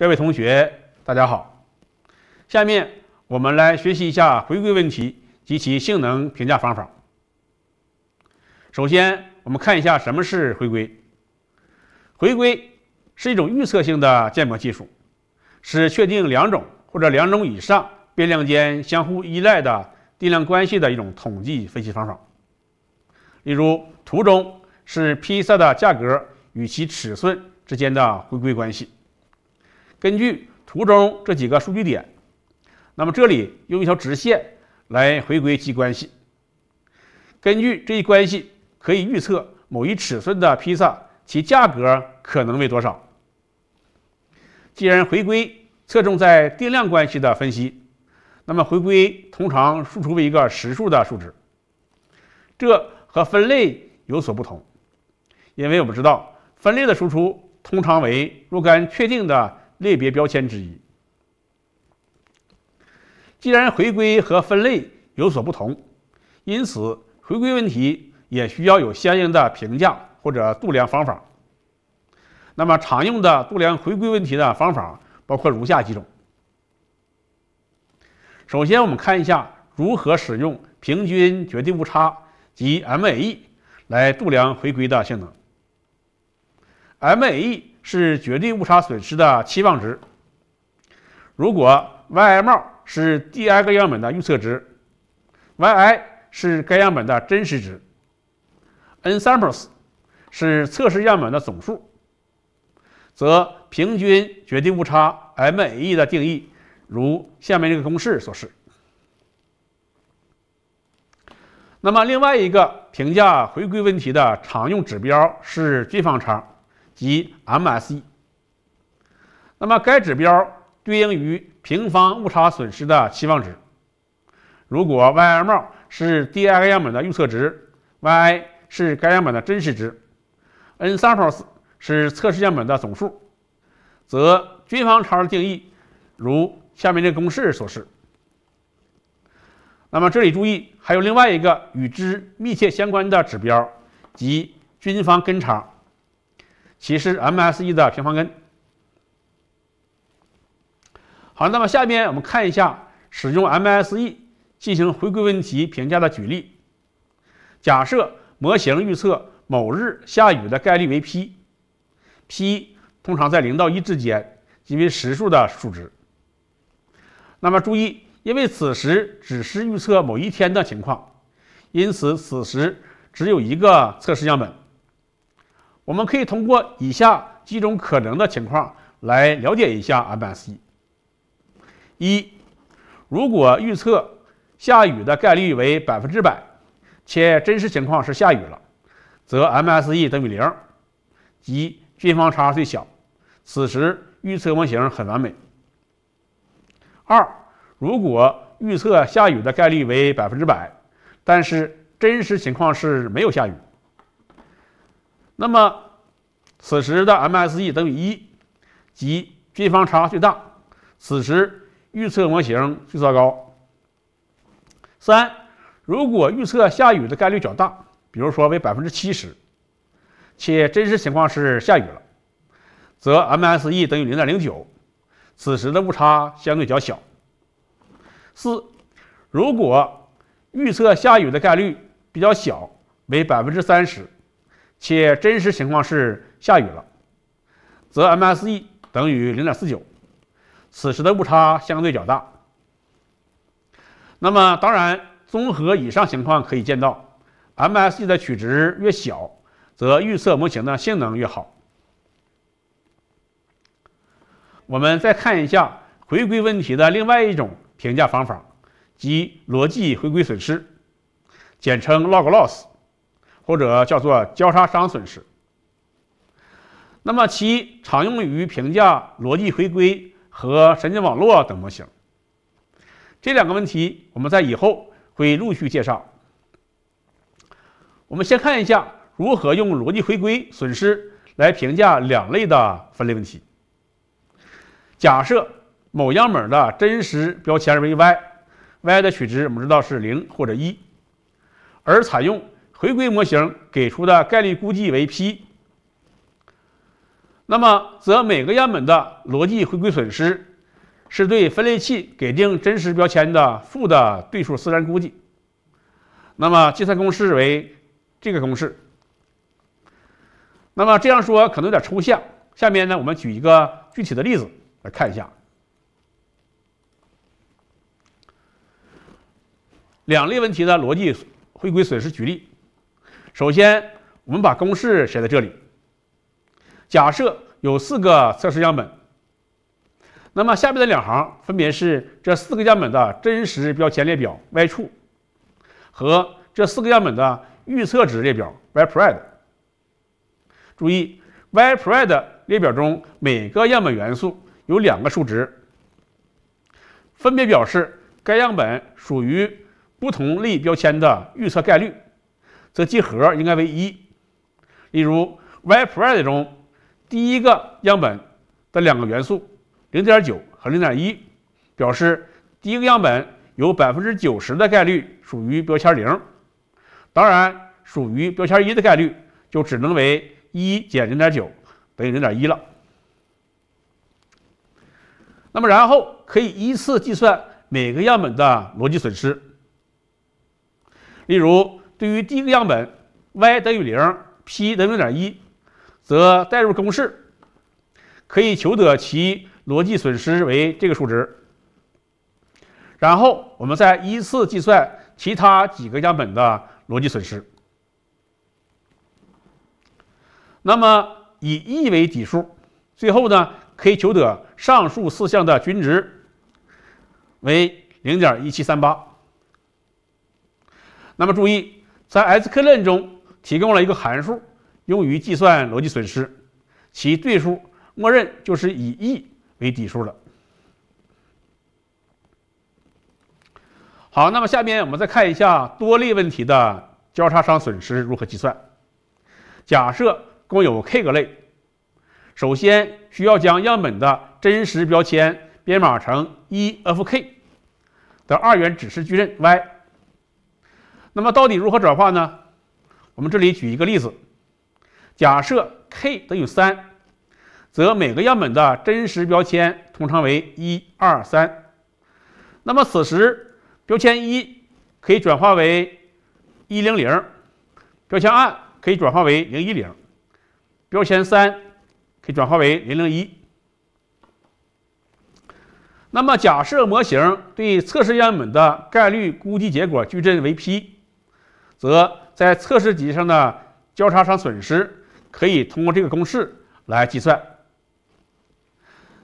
各位同学，大家好。下面我们来学习一下回归问题及其性能评价方法。首先，我们看一下什么是回归。回归是一种预测性的建模技术，是确定两种或者两种以上变量间相互依赖的定量关系的一种统计分析方法。例如，图中是披萨的价格与其尺寸之间的回归关系。根据图中这几个数据点，那么这里用一条直线来回归其关系。根据这一关系，可以预测某一尺寸的披萨其价格可能为多少。既然回归侧重在定量关系的分析，那么回归通常输出为一个实数的数值。这和分类有所不同，因为我们知道分类的输出通常为若干确定的。类别标签之一。既然回归和分类有所不同，因此回归问题也需要有相应的评价或者度量方法。那么，常用的度量回归问题的方法包括如下几种。首先，我们看一下如何使用平均绝对误差及 MAE 来度量回归的性能。MAE。是绝对误差损失的期望值。如果 y_m 是第 i 个样本的预测值，y_i 是该样本的真实值，n_samples 是测试样本的总数，则平均绝对误差 MAE 的定义如下面这个公式所示。那么，另外一个评价回归问题的常用指标是均方差。及 MSE。那么该指标对应于平方误差损失的期望值。如果 y r 是 d i 样本的预测值，y 是该样本的真实值，n samples 是测试样本的总数，则均方差的定义如下面这公式所示。那么这里注意，还有另外一个与之密切相关的指标，即均方根差。其实 MSE 的平方根。好，那么下面我们看一下使用 MSE 进行回归问题评价的举例。假设模型预测某日下雨的概率为 p，p 通常在零到一之间，即为实数的数值。那么注意，因为此时只是预测某一天的情况，因此此时只有一个测试样本。我们可以通过以下几种可能的情况来了解一下 MSE。一，如果预测下雨的概率为百分之百，且真实情况是下雨了，则 MSE 等于零，即均方差最小，此时预测模型很完美。二，如果预测下雨的概率为百分之百，但是真实情况是没有下雨。那么，此时的 MSE 等于一，即均方差最大，此时预测模型最糟糕。三，如果预测下雨的概率较大，比如说为百分之七十，且真实情况是下雨了，则 MSE 等于零点零九，此时的误差相对较小。四，如果预测下雨的概率比较小，为百分之三十。且真实情况是下雨了，则 MSE 等于零点四九，此时的误差相对较大。那么，当然，综合以上情况可以见到，MSE 的取值越小，则预测模型的性能越好。我们再看一下回归问题的另外一种评价方法，即逻辑回归损失，简称 log loss。或者叫做交叉熵损失。那么其常用于评价逻辑回归和神经网络等模型。这两个问题我们在以后会陆续介绍。我们先看一下如何用逻辑回归损失来评价两类的分类问题。假设某样本的真实标签为 y，y 的取值我们知道是零或者一，而采用回归模型给出的概率估计为 p，那么则每个样本的逻辑回归损失是对分类器给定真实标签的负的对数自然估计。那么计算公式为这个公式。那么这样说可能有点抽象，下面呢我们举一个具体的例子来看一下。两类问题的逻辑回归损失举例。首先，我们把公式写在这里。假设有四个测试样本，那么下面的两行分别是这四个样本的真实标签列表 y 处和这四个样本的预测值列表 y p r i d e 注意 y p r i d e 列表中每个样本元素有两个数值，分别表示该样本属于不同类标签的预测概率。则集合应该为一。例如 y p r i d 中第一个样本的两个元素0.9和0.1，表示第一个样本有百分之九十的概率属于标签零，当然属于标签一的概率就只能为一减0.9等于0.1了。那么，然后可以依次计算每个样本的逻辑损失，例如。对于第一个样本，y 等于零，p 等于零点一，则代入公式，可以求得其逻辑损失为这个数值。然后我们再依次计算其他几个样本的逻辑损失。那么以 e 为底数，最后呢可以求得上述四项的均值为零点一七三八。那么注意。在 sklearn 中提供了一个函数，用于计算逻辑损失，其对数默认就是以 e 为底数了。好，那么下面我们再看一下多类问题的交叉熵损失如何计算。假设共有 k 个类，首先需要将样本的真实标签编码成 e f k 的二元指示矩阵 y。那么到底如何转化呢？我们这里举一个例子，假设 k 等于三，则每个样本的真实标签通常为一、二、三。那么此时标签一可以转化为一零零，标签二可以转化为零一零，标签三可以转化为零零一。那么假设模型对测试样本的概率估计结果矩阵为 P。则在测试集上的交叉熵损失可以通过这个公式来计算。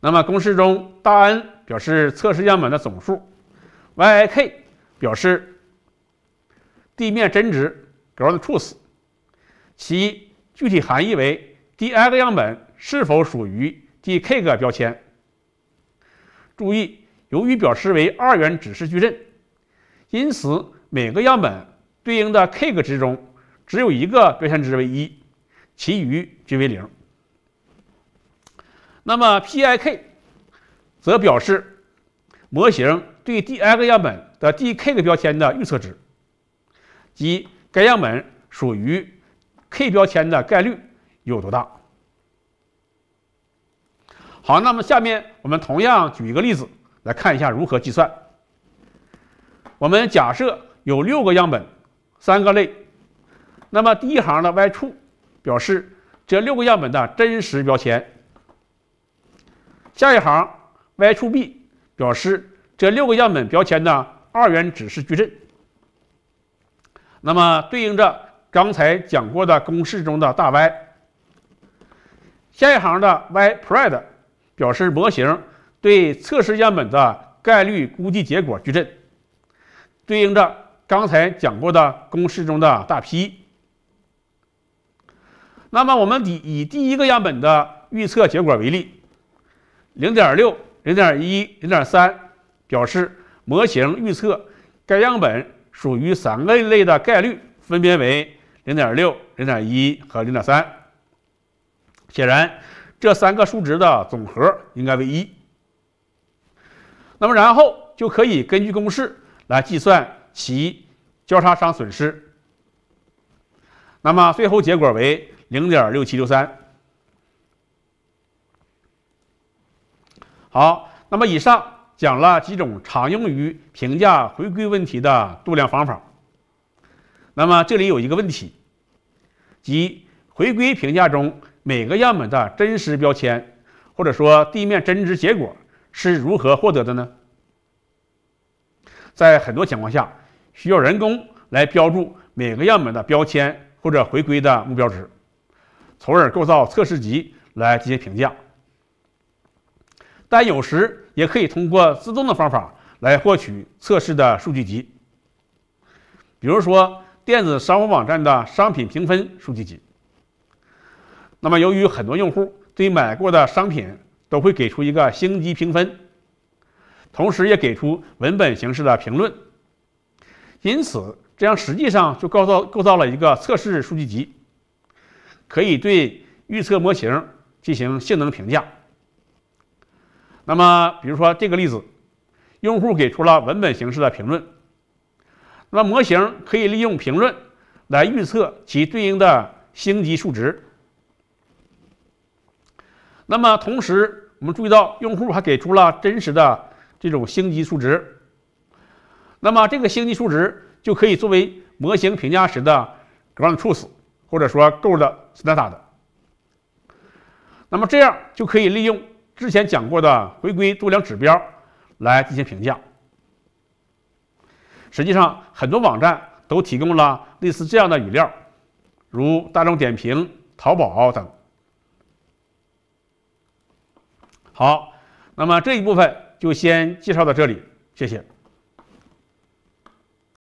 那么公式中大 N 表示测试样本的总数，yik 表示地面真值，g r o u n d truth，其具体含义为第 i 个样本是否属于第 k 个标签。注意，由于表示为二元指示矩阵，因此每个样本。对应的 k 个值中，只有一个标签值为一，其余均为零。那么 pik 则表示模型对第 x 个样本的第 k 个标签的预测值，即该样本属于 k 标签的概率有多大。好，那么下面我们同样举一个例子来看一下如何计算。我们假设有六个样本。三个类，那么第一行的 y 处表示这六个样本的真实标签。下一行 y 处 b 表示这六个样本标签的二元指示矩阵。那么对应着刚才讲过的公式中的大 y。下一行的 y p r i d e 表示模型对测试样本的概率估计结果矩阵，对应着。刚才讲过的公式中的大 P，那么我们以以第一个样本的预测结果为例，零点六、零点一、零点三表示模型预测该样本属于三个类的概率分别为零点六、零点一和零点三。显然，这三个数值的总和应该为一。那么，然后就可以根据公式来计算。其交叉熵损失，那么最后结果为零点六七六三。好，那么以上讲了几种常用于评价回归问题的度量方法。那么这里有一个问题，即回归评价中每个样本的真实标签，或者说地面真值结果，是如何获得的呢？在很多情况下，需要人工来标注每个样本的标签或者回归的目标值，从而构造测试集来进行评价。但有时也可以通过自动的方法来获取测试的数据集，比如说电子商务网站的商品评分数据集。那么，由于很多用户对买过的商品都会给出一个星级评分。同时，也给出文本形式的评论，因此这样实际上就构造构造了一个测试数据集，可以对预测模型进行性能评价。那么，比如说这个例子，用户给出了文本形式的评论，那么模型可以利用评论来预测其对应的星级数值。那么，同时我们注意到，用户还给出了真实的。这种星级数值，那么这个星级数值就可以作为模型评价时的 ground truth，或者说 g o l d s t a n d a r d 那么这样就可以利用之前讲过的回归度量指标来进行评价。实际上，很多网站都提供了类似这样的语料，如大众点评、淘宝等。好，那么这一部分。就先介绍到这里，谢谢。